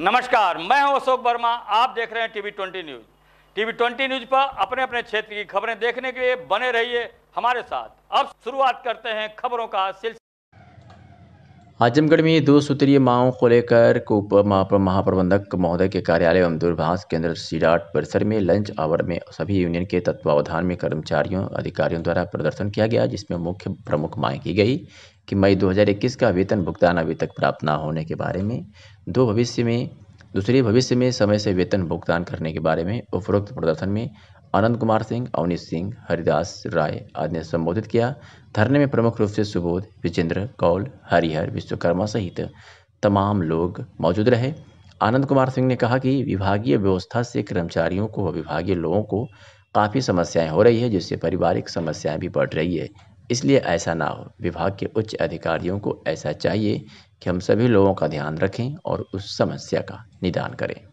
नमस्कार मैं हूं अशोक वर्मा आप देख रहे हैं TV twenty news TV twenty news पर अपने अपने क्षेत्र की खबरें देखने के लिए बने रहिए हमारे साथ अब शुरुआत करते हैं खबरों का सिलसिला आजमगढ़ में दो सूत्रीय माओ को लेकर उप महाप्रबंधक महोदय के कार्यालय एवं दूरभाष केंद्र सीडाट परिसर में लंच आवर में सभी यूनियन के तत्वावधान में कर्मचारियों अधिकारियों द्वारा प्रदर्शन किया गया जिसमें मुख्य प्रमुख मांग की गई कि मई 2021 का वेतन भुगतान अभी तक प्राप्त ना होने के बारे में दो भविष्य में दूसरे भविष्य में समय से वेतन भुगतान करने के बारे में उपरोक्त प्रदर्शन में आनंद कुमार सिंह अवनीत सिंह हरिदास राय आदि ने संबोधित किया धरने में प्रमुख रूप से सुबोध विजेंद्र कौल हरिहर विश्वकर्मा सहित तमाम लोग मौजूद रहे आनंद कुमार सिंह ने कहा कि विभागीय व्यवस्था से कर्मचारियों को विभागीय लोगों को काफ़ी समस्याएं हो रही है जिससे पारिवारिक समस्याएं भी बढ़ रही है इसलिए ऐसा ना हो विभाग के उच्च अधिकारियों को ऐसा चाहिए कि हम सभी लोगों का ध्यान रखें और उस समस्या का निदान करें